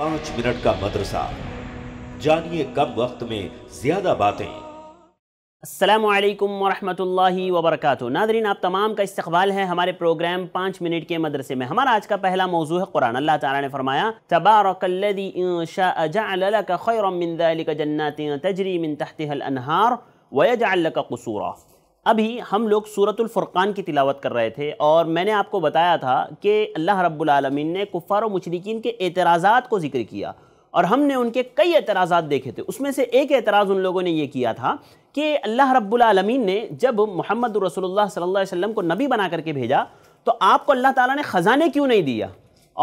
पांच मिनट का मदरसा जानिए कम वक्त में ज्यादा बातें असलम वरहमल वबरक नादरीन आप तमाम का इस्तबाल है हमारे प्रोग्राम पाँच मिनट के मदरसे में हमारा आज का पहला मौजू है कुरान अल्लाह ताला ने फरमाया तबारकल्लदी जन्नत तजरी मिन तहतिहल अनहार वजल्ल का कसूरा अभी हम लोग सूरतुल फ़ुरक़ान की तिलावत कर रहे थे और मैंने आपको बताया था कि अल्लाह रब्बुल आलमीन ने कुफ़ार मुशरकिन के एतराज़ात को जिक्र किया और हमने उनके कई एतराज़ात देखे थे उसमें से एक एतराज़ उन लोगों ने यह किया था कि अल्लाह रब्बुल आलमीन ने जब मोहम्मद रसोल्ला सल्लल्लाहु अलैहि वसल्लम को नबी बना करके भेजा तो आपको अल्लाह ताला ने ख़ज़ाने क्यों नहीं दिया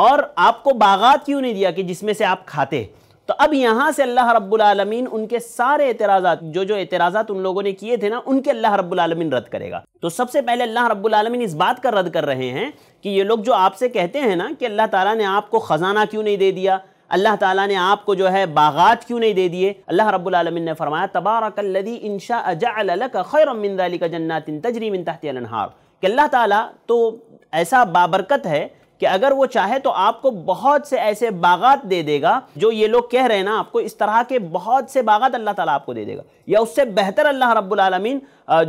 और आपको बागात क्यों नहीं दिया कि जिसमें से आप खाते तो अब यहाँ से अल्लाह रब्बुलमीन उनके सारे एतराजा जो जो एतराजा उन लोगों ने किए थे ना उनके अल्लाह रब्बुलमीन रद्द करेगा तो सबसे पहले अल्लाह रब्बुलमीन इस बात का रद्द कर रहे हैं कि ये लोग जो आपसे कहते हैं ना कि अल्लाह ताला ने आपको ख़जाना क्यों नहीं दे दिया अल्लाह ताला ने आपको जो है बागात क्यों नहीं दे दिए अल्लाह रब्बुलमीन ने फरमाया तबारक इंशा खैरमिन का तजरीमिन तहत अनहार कि अल्लाह ताला तो ऐसा बाबरकत है कि अगर वो चाहे तो आपको बहुत से ऐसे बागात दे देगा जो ये लोग कह रहे हैं ना आपको इस तरह के बहुत से बागात अल्लाह ताला आपको दे देगा या उससे बेहतर अल्लाह रब्बुल आलमीन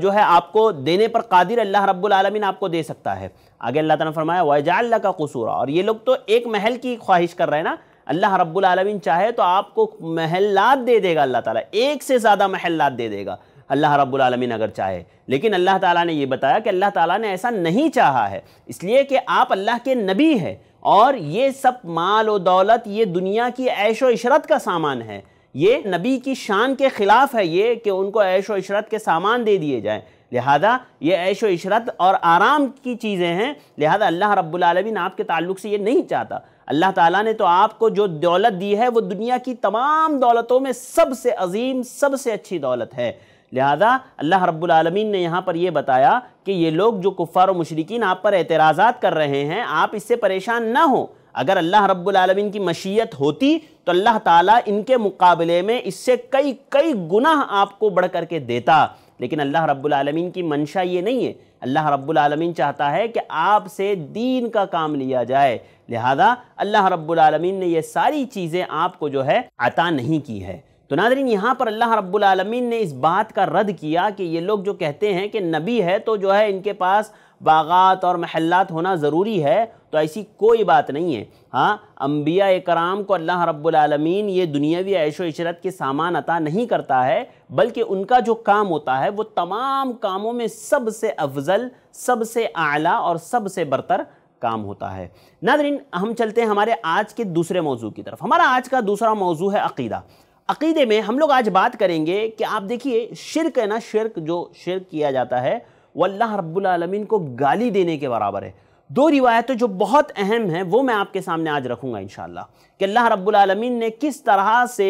जो है आपको देने पर कादिर अल्लाह रब्बुल आलमीन आपको दे सकता है आगे अल्लाह ताला फरमाया वजाल्ला का कसूरा और ये लोग तो एक महल की ख्वाहिश कर रहे हैं ना अल्लाह रब्बुल आलमीन चाहे तो आपको महल्लात दे देगा अल्लाह ताला एक से ज़्यादा महल्लात दे देगा अल्लाह रब्बुल रबालमीन अगर चाहे लेकिन अल्लाह ताला ने ये बताया कि अल्लाह ताला ने ऐसा नहीं चाहा है इसलिए कि आप अल्लाह के नबी हैं और ये सब माल और दौलत ये दुनिया की ऐश इशरत का सामान है ये नबी की शान के ख़िलाफ़ है ये कि उनको ऐश इशरत के सामान दे दिए जाएँ लिहाजा ये ऐश व इशरत और आराम की चीज़ें हैं लिहाजा अल्लाह रब्बुल रबालमीन आपके ताल्लुक से ये नहीं चाहता अल्लाह ताला ने तो आपको जो दौलत दी है वो दुनिया की तमाम दौलतों में सबसे अजीम सबसे अच्छी दौलत है लिहाजा अल्लाह रब्बुलमीन ने यहाँ पर यह बताया कि ये लोग जो कुफ़ार मशरकिन आप पर एतराज़ा कर रहे हैं आप इससे परेशान ना हो अगर अल्लाह रब्बुलमीन की मशीयत होती तो अल्लाह ताला इनके मुकाबले में इससे कई कई गुनाह आपको बढ़ करके देता लेकिन अल्लाह रब्बुलमीन की मंशा ये नहीं है अल्लाह रब्बुलमीन चाहता है कि आपसे दीन का काम लिया जाए लिहाजा अल्लाह रब्लमिन ने यह सारी चीज़ें आपको जो है अता नहीं की है तो नाजरीन यहाँ पर अल्लाह रब्बुलमीन ने इस बात का रद्द किया कि ये लोग जो कहते हैं कि नबी है तो जो है इनके पास बागात और महल्लात होना ज़रूरी है तो ऐसी कोई बात नहीं है हाँ अम्बिया कराम को अल्लाह रब्बुलमीन ये दुनियावी ऐशो इशरत के सामान अता नहीं करता है बल्कि उनका जो काम होता है वो तमाम कामों में सबसे अफजल सबसे आला और सबसे बरतर काम होता है नादरीन हम चलते हैं हमारे आज के दूसरे मौजू की तरफ हमारा आज का दूसरा मौजू है अकीदा अकीदे में हम लोग आज बात करेंगे कि आप देखिए शिरक है ना शिरक जो शिरक किया जाता है अल्लाह रब्बुलमीन को गाली देने के बराबर है दो रिवायतें जो बहुत अहम हैं वो मैं आपके सामने आज रखूँगा इन कि अल्लाह रब्बुलमीन ने किस तरह से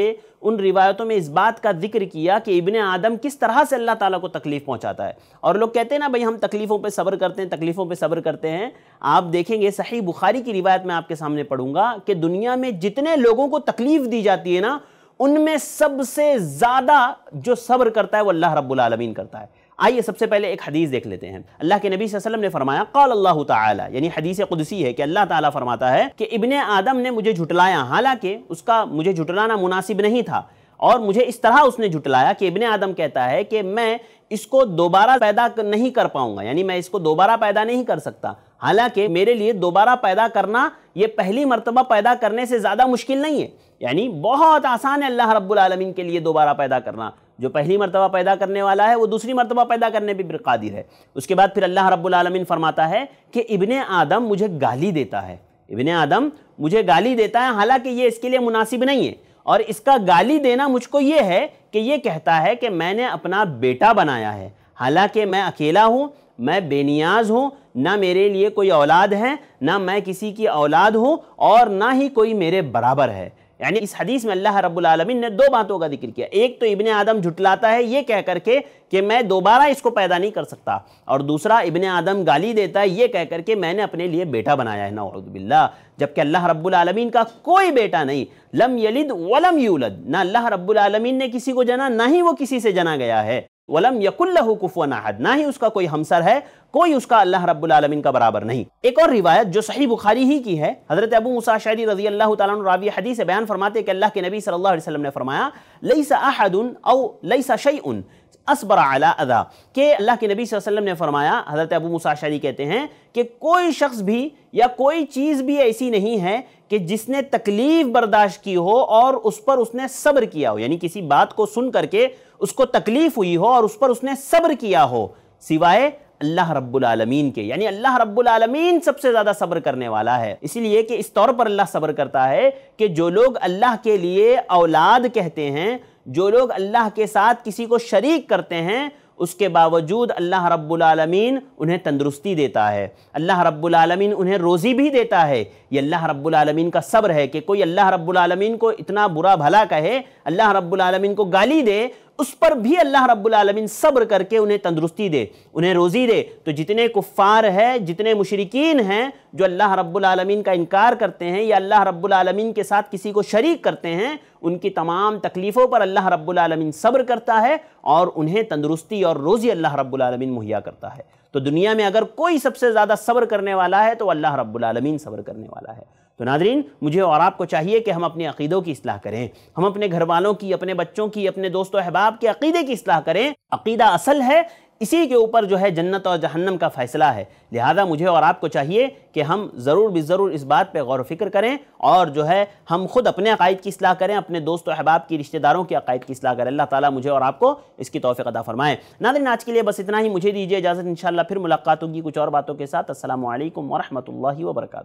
उन रिवायतों में इस बात का जिक्र किया कि इबन आदम किस तरह से अल्लाह ताला को तकलीफ़ पहुंचाता है और लोग कहते हैं ना भाई हम तकलीफ़ों पे सब्र करते हैं तकलीफ़ों पे सब्र करते हैं आप देखेंगे सही बुखारी की रिवायत मैं आपके सामने पढ़ूंगा कि दुनिया में जितने लोगों को तकलीफ़ दी जाती है ना उनमें सबसे ज़्यादा जो सब्र करता है वो अल्लाह रब्बुल आलमीन करता है आइए सबसे पहले एक हदीस देख लेते हैं अल्लाह के नबी वसल्लम ने फरमाया कौल अल्लाह ताला यानी हदीस कुदसी है कि अल्लाह ताला फरमाता है कि इबन आदम ने मुझे झुटलाया हालांकि उसका मुझे झुटलाना मुनासिब नहीं था और मुझे इस तरह उसने झुटलाया कि इबन आदम कहता है कि मैं इसको दोबारा पैदा नहीं कर पाऊंगा यानी मैं इसको दोबारा पैदा नहीं कर सकता हालांकि मेरे लिए दोबारा पैदा करना ये पहली मरतबा पैदा करने से ज़्यादा मुश्किल नहीं है यानी बहुत आसान है अल्लाह रब्बुल रबालमीन के लिए दोबारा पैदा करना जो पहली मरतबा पैदा करने वाला है वो दूसरी मरतबा पैदा करने पर भी कादिर है उसके बाद फिर अल्लाह रब्बुल फरमाता है कि इबन आदम मुझे गाली देता है इबन आदम मुझे गाली देता है हालांकि ये इसके लिए मुनासिब नहीं है और इसका गाली देना मुझको ये है कि ये कहता है कि मैंने अपना बेटा बनाया है हालांकि मैं अकेला हूँ मैं बेनियाज हूँ ना मेरे लिए कोई औलाद है ना मैं किसी की औलाद हूँ और ना ही कोई मेरे बराबर है यानी इस हदीस में अल्लाह रब्बुल आलमीन ने दो बातों का जिक्र किया एक तो इबन आदम झुटलाता है ये कह करके कि मैं दोबारा इसको पैदा नहीं कर सकता और दूसरा इबन आदम गाली देता है ये कह करके मैंने अपने लिए बेटा बनाया है नाउदबिल्ला जबकि अल्लाह रब्बुल आलमीन का कोई बेटा नहीं लम यलिद वलम यूलद ना अल्लाह रब्बुल आलमीन ने किसी को जना ना ही वो किसी से जना गया है वलम यकुल्लहु कुफुअन अहद ना ही उसका कोई हमसर है कोई उसका अल्लाह रब्बुल आलमीन का बराबर नहीं एक और रिवायत जो सही बुखारी ही की है हजरत अबू मुसा शरी रजी अल्लाह तआला तवी हदी से बयान फरमाते कि अल्लाह के नबी सल्लल्लाहु अलैहि वसल्लम ने फरमाया लईसा अहदन औ लईसा शैउन असबर अला अदा के अल्लाह के नबी सल्लल्लाहु अलैहि वसल्लम ने फरमाया हज़रत अबू मुसाशरी कहते हैं कि कोई शख्स भी या कोई चीज़ भी ऐसी नहीं है कि जिसने तकलीफ़ बर्दाश्त की हो और उस पर उसने सब्र किया हो यानी किसी बात को सुन करके उसको तकलीफ हुई हो और उस पर उसने सब्र किया हो सिवाय अल्लाह रब्बुल आलमीन के यानी अल्लाह रब्बुल आलमीन सबसे ज़्यादा सब्र करने वाला है इसीलिए कि इस तौर पर अल्लाह सब्र करता है कि जो लोग अल्लाह के लिए औलाद कहते हैं जो लोग अल्लाह के साथ किसी को शरीक करते हैं उसके बावजूद अल्लाह रब्बुल आलमीन उन्हें तंदुरुस्ती देता है अल्लाह रब्बुल आलमीन उन्हें रोज़ी भी देता है ये अल्लाह रब्बुल आलमीन का सब्र है कि कोई अल्लाह रब्बुल आलमीन को इतना बुरा भला कहे अल्लाह रब्बुल आलमीन को गाली दे उस पर भी अल्लाह रब्बुल आलमीन सब्र करके उन्हें तंदुरुस्ती दे उन्हें रोज़ी दे तो जितने कुफ़ार है जितने मुशरकिन हैं जो अल्लाह रब्बुल आलमीन का इनकार करते हैं या अल्लाह रब्बुल आलमीन के साथ किसी को शरीक करते हैं उनकी तमाम तकलीफ़ों पर अल्लाह रब्बुल आलमीन सब्र करता है और उन्हें तंदुरुस्ती और रोज़ी अल्लाह रब्बुल आलमीन मुहैया करता है तो दुनिया में अगर कोई सबसे ज़्यादा सब्र करने वाला है तो अल्लाह रब्बुल आलमीन सब्र करने वाला है तो नादरीन मुझे और आपको चाहिए कि हम अपने अकीदों की असलाह करें हम अपने घर वालों की अपने बच्चों की अपने दोस्तों अहबाब के अकीदे की असलाह करें अकीदा असल है इसी के ऊपर जो है जन्नत और जहन्नम का फ़ैसला है लिहाजा मुझे और आपको चाहिए कि हम ज़रूर भी ज़रूर इस बात पर गौर फ़िक्र करें और जो है हम खुद अपने अकायद की असलाह करें अपने दोस्त अहबाब की रिश्तेदारों के अकायद की असलाह करें अल्लाह ताला मुझे और आपको इसकी तोफ़ी अदा फ़रमाए नादिन आज के लिए बस इतना ही मुझे दीजिए इजाज़त इन फिर मुलाकात होगी कुछ और बातों के साथ असल वरहमल वर्का